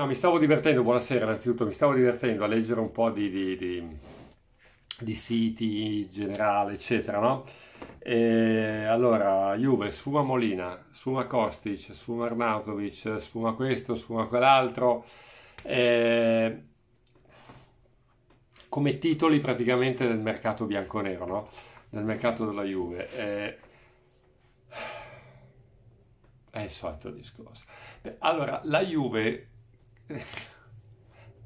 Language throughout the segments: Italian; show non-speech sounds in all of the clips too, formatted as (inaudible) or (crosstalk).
No, mi stavo divertendo, buonasera innanzitutto, mi stavo divertendo a leggere un po' di, di, di, di siti generale, eccetera, no? E allora, Juve, sfuma Molina, sfuma Kostic, sfuma Arnautovic, sfuma questo, sfuma quell'altro. E... Come titoli praticamente del mercato bianconero, no? Del mercato della Juve. E... È il eh, solito discorso. Allora, la Juve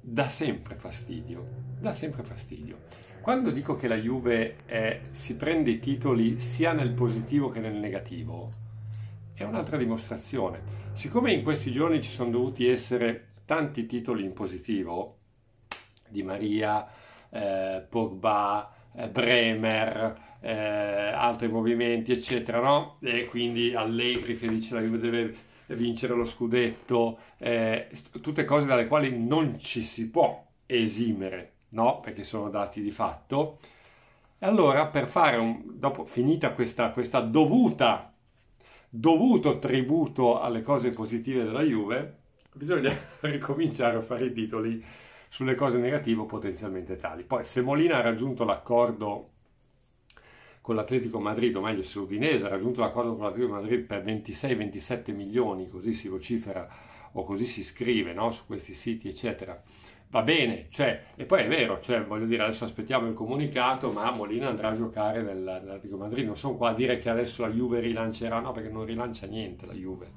da sempre fastidio, dà sempre fastidio. Quando dico che la Juve è, si prende i titoli sia nel positivo che nel negativo, è un'altra dimostrazione. Siccome in questi giorni ci sono dovuti essere tanti titoli in positivo, Di Maria, eh, Pogba, eh, Bremer, eh, altri movimenti, eccetera, no? E quindi Allegri che dice la Juve deve vincere lo scudetto, eh, tutte cose dalle quali non ci si può esimere, no? Perché sono dati di fatto. E allora, per fare un, dopo finita questa, questa dovuta, dovuto tributo alle cose positive della Juve, bisogna (laughs) ricominciare a fare i titoli sulle cose negative potenzialmente tali. Poi, se Molina ha raggiunto l'accordo con l'Atletico Madrid, o meglio se l'Udinese ha raggiunto l'accordo con l'Atletico Madrid per 26-27 milioni, così si vocifera o così si scrive no? su questi siti, eccetera. Va bene, cioè, e poi è vero, cioè, voglio dire, adesso aspettiamo il comunicato, ma Molina andrà a giocare nell'Atletico Madrid. Non sono qua a dire che adesso la Juve rilancerà, no, perché non rilancia niente la Juve.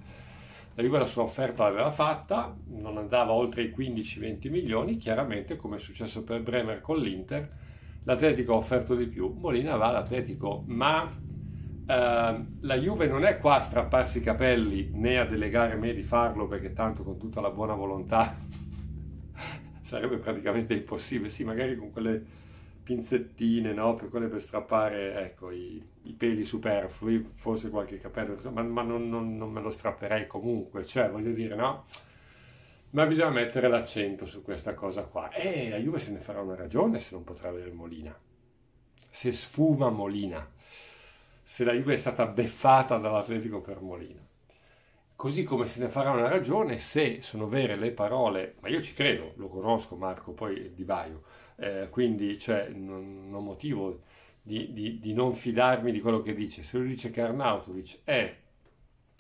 La Juve la sua offerta l'aveva fatta, non andava oltre i 15-20 milioni, chiaramente come è successo per Bremer con l'Inter, l'Atletico ha offerto di più, Molina va all'Atletico, ma eh, la Juve non è qua a strapparsi i capelli né a delegare me di farlo perché tanto con tutta la buona volontà (laughs) sarebbe praticamente impossibile, sì magari con quelle pinzettine, no? per quelle per strappare ecco, i, i, peli superflui, forse qualche capello, ma, ma non, non, non, me lo strapperei comunque, cioè voglio dire no? ma bisogna mettere l'accento su questa cosa qua. E la Juve se ne farà una ragione se non potrà avere Molina. Se sfuma Molina. Se la Juve è stata beffata dall'Atletico per Molina. Così come se ne farà una ragione se sono vere le parole, ma io ci credo, lo conosco Marco, poi di Baio, eh, quindi cioè, non, non motivo di, di, di, non fidarmi di quello che dice. Se lui dice che Arnautovic è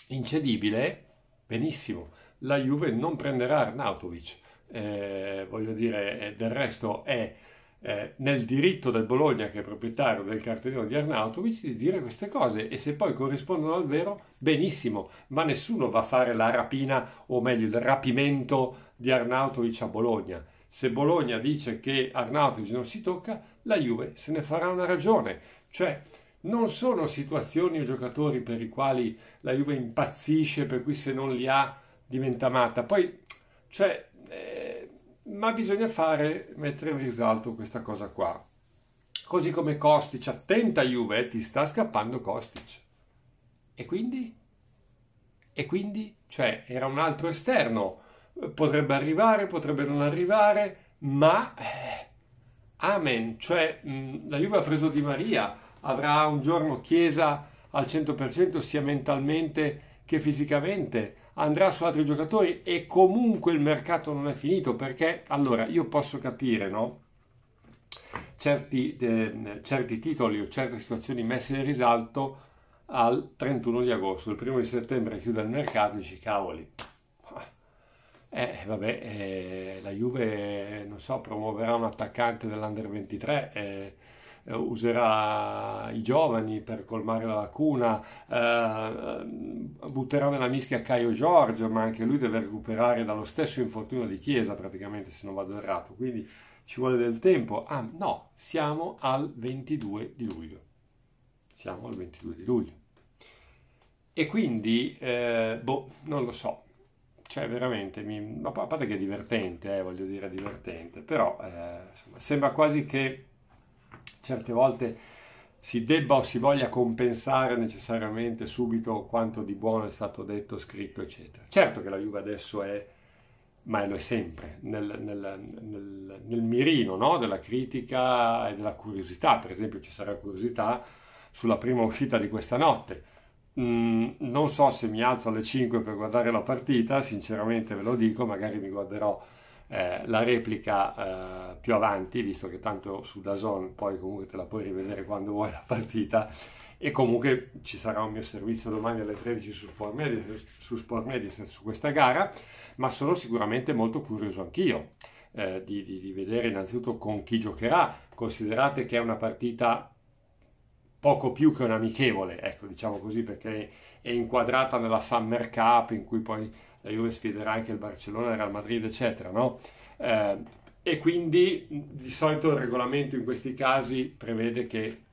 incedibile, benissimo, la Juve non prenderà Arnautovic. Eh, voglio dire, eh, del resto è eh, nel diritto del Bologna, che è proprietario del cartellino di Arnautovic, di dire queste cose e se poi corrispondono al vero, benissimo, ma nessuno va a fare la rapina, o meglio, il rapimento di Arnautovic a Bologna. Se Bologna dice che Arnautovic non si tocca, la Juve se ne farà una ragione. Cioè, non sono situazioni o giocatori per i quali la Juve impazzisce, per cui se non li ha diventa matta. Poi, cioè, eh, ma bisogna fare, mettere in risalto questa cosa qua. Così come Kostic, attenta Juve, ti sta scappando Kostic. E quindi? E quindi? Cioè, era un altro esterno. Potrebbe arrivare, potrebbe non arrivare, ma... Eh, amen. Cioè, mh, mm, la Juve ha preso Di Maria, avrà un giorno Chiesa al 100% sia mentalmente che fisicamente andrà su altri giocatori e comunque il mercato non è finito perché allora io posso capire, no? Certi, eh, certi, titoli o certe situazioni messe in risalto al 31 di agosto, il primo di settembre chiude il mercato e dici cavoli. Eh, vabbè, eh, la Juve, non so, promuoverà un attaccante dell'Under 23, eh, eh, userà i giovani per colmare la lacuna, eh, butterà nella mischia Caio Giorgio, ma anche lui deve recuperare dallo stesso infortunio di Chiesa praticamente se non vado errato, quindi ci vuole del tempo. Ah no, siamo al 22 di luglio. Siamo al 22 di luglio. E quindi, eh, boh, non lo so, cioè veramente, mi, a parte che è divertente, eh, voglio dire divertente, però eh, insomma, sembra quasi che certe volte si debba o si voglia compensare necessariamente subito quanto di buono è stato detto, scritto, eccetera. Certo che la Juve adesso è, ma lo è sempre, nel, nel, nel, nel mirino no? della critica e della curiosità. Per esempio ci sarà curiosità sulla prima uscita di questa notte. Mm, non so se mi alzo alle 5 per guardare la partita, sinceramente ve lo dico, magari mi guarderò eh, la replica eh, più avanti, visto che tanto su Dazon poi comunque te la puoi rivedere quando vuoi la partita e comunque ci sarà un mio servizio domani alle 13 su Sport Medi- su, Sport Mediaset, su questa gara, ma sono sicuramente molto curioso anch'io. Eh, di, di, di vedere innanzitutto con chi giocherà, considerate che è una partita poco più che un amichevole, ecco, diciamo così, perché è inquadrata nella Summer Cup in cui poi la Juve sfiderà anche il Barcellona, il Real Madrid, eccetera, no? eh, e quindi di solito il regolamento in questi casi prevede che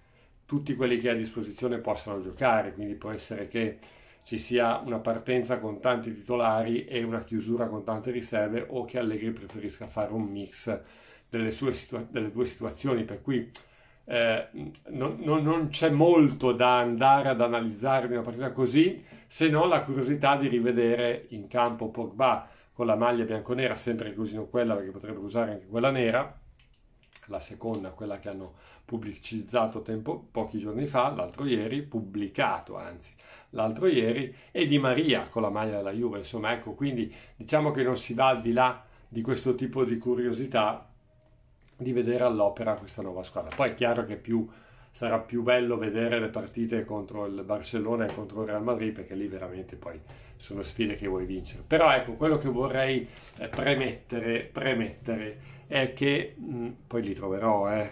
tutti quelli che ha a disposizione possano giocare, quindi può essere che ci sia una partenza con tanti titolari e una chiusura con tante riserve o che Allegri preferisca fare un mix delle, situa- delle due situazioni, per cui eh, non, non, c'è molto da andare ad analizzare in una partita così se non la curiosità di rivedere in campo Pogba con la maglia bianconera, sempre così non quella perché potrebbe usare anche quella nera, la seconda, quella che hanno pubblicizzato tempo, pochi giorni fa, l'altro ieri, pubblicato anzi, l'altro ieri, e di Maria con la maglia della Juve, insomma ecco, quindi diciamo che non si va al di là di questo tipo di curiosità di vedere all'opera questa nuova squadra. Poi è chiaro che più, sarà più bello vedere le partite contro il Barcellona e contro il Real Madrid perché lì veramente poi sono sfide che vuoi vincere. Però ecco, quello che vorrei eh, premettere, premettere è che, mh, mm, poi li troverò, eh,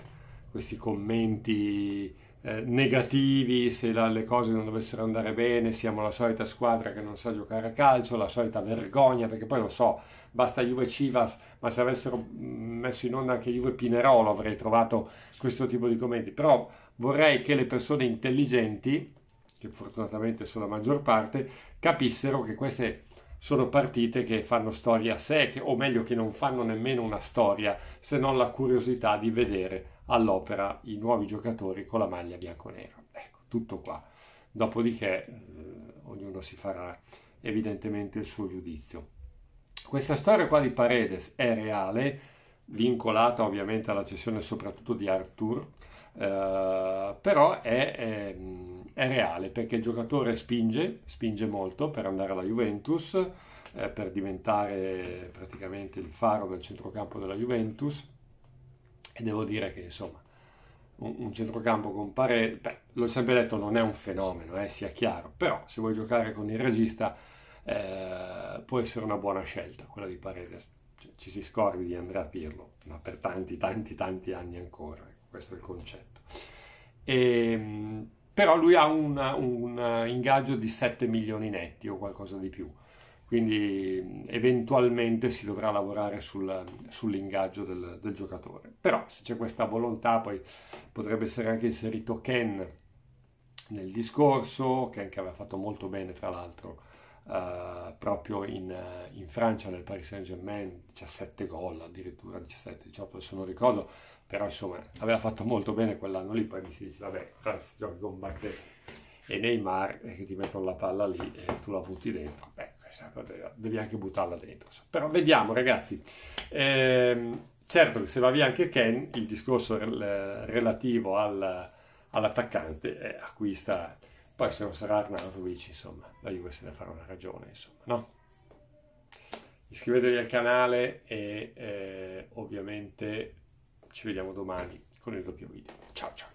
questi commenti eh, negativi, se la, le cose non dovessero andare bene, siamo la solita squadra che non sa giocare a calcio, la solita vergogna, perché poi lo so, basta Juve Civas, ma se avessero mm, messo in onda anche Juve Pinerolo avrei trovato questo tipo di commenti, però vorrei che le persone intelligenti, che fortunatamente sono la maggior parte, capissero che queste sono partite che fanno storia a sé, che, o meglio che non fanno nemmeno una storia, se non la curiosità di vedere all'opera i nuovi giocatori con la maglia bianconera. Ecco, tutto qua. Dopodiché eh, ognuno si farà evidentemente il suo giudizio. Questa storia qua di Paredes è reale, vincolata ovviamente alla cessione soprattutto di Arthur, eh, però è, è, mm, è, reale perché il giocatore spinge, spinge molto per andare alla Juventus, eh, per diventare praticamente il faro del centrocampo della Juventus e devo dire che insomma un, un centrocampo con Pare, beh, l'ho sempre detto, non è un fenomeno, eh, sia chiaro, però se vuoi giocare con il regista eh, può essere una buona scelta quella di Paredes. Cioè, ci si scordi di Andrea Pirlo, ma per tanti, tanti, tanti anni ancora, ecco, questo è il concetto. E, ehm, però lui ha una, un ingaggio di 7 milioni netti o qualcosa di più quindi eventualmente si dovrà lavorare sul, sull'ingaggio del, del, giocatore. Però se c'è questa volontà poi potrebbe essere anche inserito Ken nel discorso, Ken che aveva fatto molto bene tra l'altro eh, proprio in, in, Francia nel Paris Saint Germain, 17 gol addirittura, 17, 18 se non ricordo, però insomma aveva fatto molto bene quell'anno lì, poi mi si dice vabbè, Francia giochi con Mbappé e Neymar e che ti mettono la palla lì e tu la butti dentro. Beh, eh, devi anche buttarla dentro. Però vediamo ragazzi, ehm, certo che se va via anche Ken, il discorso rel- relativo al, all'attaccante eh, acquista, poi se non sarà Arnautovic, insomma, la Juve se ne farà una ragione, insomma, no? Iscrivetevi al canale e eh, ovviamente ci vediamo domani con il doppio video. Ciao ciao!